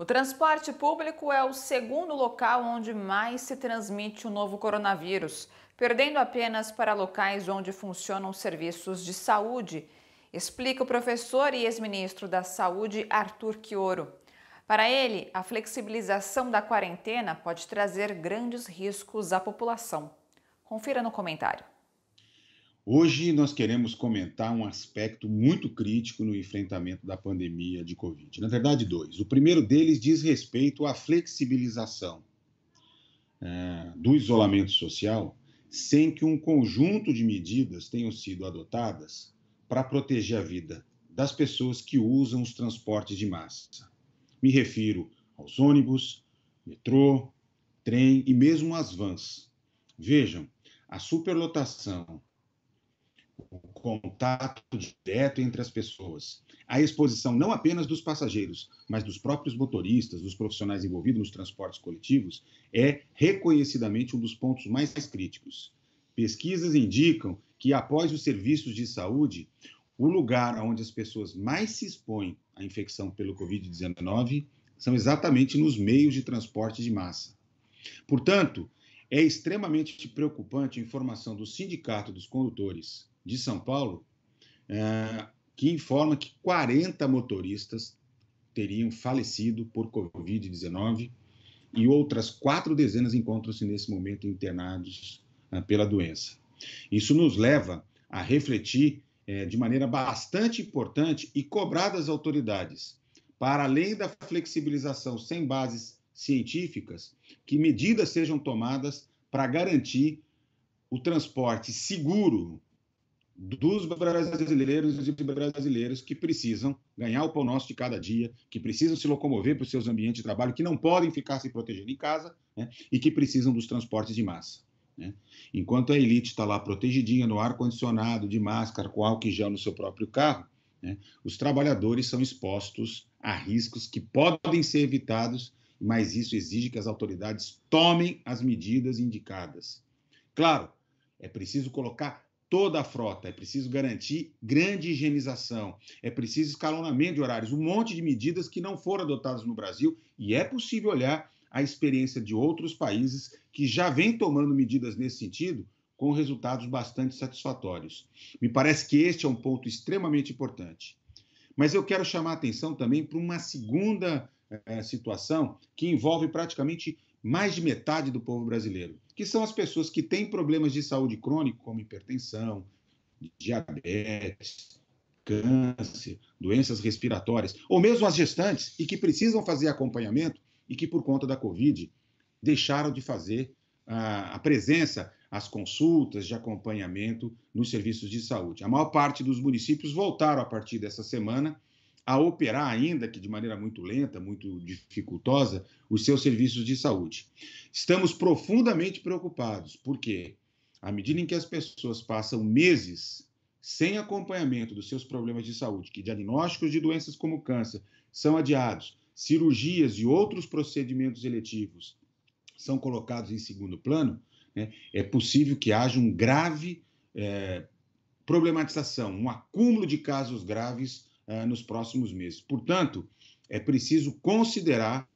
O transporte público é o segundo local onde mais se transmite o novo coronavírus, perdendo apenas para locais onde funcionam serviços de saúde, explica o professor e ex-ministro da Saúde Arthur Quioro. Para ele, a flexibilização da quarentena pode trazer grandes riscos à população. Confira no comentário. Hoje nós queremos comentar um aspecto muito crítico no enfrentamento da pandemia de Covid. Na verdade, dois. O primeiro deles diz respeito à flexibilização é, do isolamento social, sem que um conjunto de medidas tenham sido adotadas para proteger a vida das pessoas que usam os transportes de massa. Me refiro aos ônibus, metrô, trem e mesmo às vans. Vejam, a superlotação o contato direto entre as pessoas, a exposição não apenas dos passageiros, mas dos próprios motoristas, dos profissionais envolvidos nos transportes coletivos, é reconhecidamente um dos pontos mais críticos. Pesquisas indicam que, após os serviços de saúde, o lugar onde as pessoas mais se expõem à infecção pelo Covid-19 são exatamente nos meios de transporte de massa. Portanto, é extremamente preocupante a informação do Sindicato dos Condutores de São Paulo, é, que informa que 40 motoristas teriam falecido por Covid-19 e outras quatro dezenas encontram-se nesse momento internados é, pela doença. Isso nos leva a refletir é, de maneira bastante importante e cobrar das autoridades, para além da flexibilização sem bases científicas, que medidas sejam tomadas para garantir o transporte seguro dos brasileiros e brasileiras que precisam ganhar o pão nosso de cada dia, que precisam se locomover para os seus ambientes de trabalho, que não podem ficar se protegendo em casa né, e que precisam dos transportes de massa. Né? Enquanto a elite está lá protegidinha no ar-condicionado, de máscara, com álcool e gel no seu próprio carro, né, os trabalhadores são expostos a riscos que podem ser evitados mas isso exige que as autoridades tomem as medidas indicadas. Claro, é preciso colocar toda a frota, é preciso garantir grande higienização, é preciso escalonamento de horários, um monte de medidas que não foram adotadas no Brasil e é possível olhar a experiência de outros países que já vêm tomando medidas nesse sentido com resultados bastante satisfatórios. Me parece que este é um ponto extremamente importante. Mas eu quero chamar a atenção também para uma segunda é, situação que envolve praticamente mais de metade do povo brasileiro, que são as pessoas que têm problemas de saúde crônico, como hipertensão, diabetes, câncer, doenças respiratórias, ou mesmo as gestantes e que precisam fazer acompanhamento e que, por conta da Covid, deixaram de fazer a, ah, a presença as consultas de acompanhamento nos serviços de saúde. A maior parte dos municípios voltaram a partir dessa semana a operar, ainda que de maneira muito lenta, muito dificultosa, os seus serviços de saúde. Estamos profundamente preocupados, porque à medida em que as pessoas passam meses sem acompanhamento dos seus problemas de saúde, que diagnósticos de doenças como câncer são adiados, cirurgias e outros procedimentos eletivos são colocados em segundo plano, né? É possível que haja um grave é, problematização, um acúmulo de casos graves é, nos próximos meses. Portanto, é preciso considerar,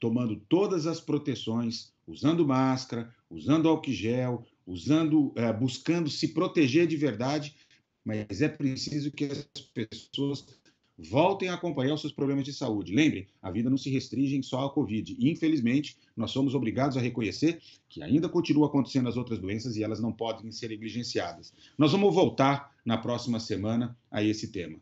tomando todas as proteções, usando máscara, usando álcool gel, usando, é, buscando se proteger de verdade, mas é preciso que as pessoas Voltem a acompanhar os seus problemas de saúde. Lembrem, a vida não se restringe só à Covid. Infelizmente, nós somos obrigados a reconhecer que ainda continua acontecendo as outras doenças e elas não podem ser negligenciadas. Nós vamos voltar na próxima semana a esse tema.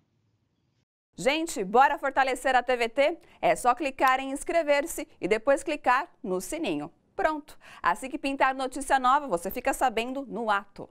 Gente, bora fortalecer a TVT? É só clicar em inscrever-se e depois clicar no sininho. Pronto! Assim que pintar notícia nova, você fica sabendo no ato.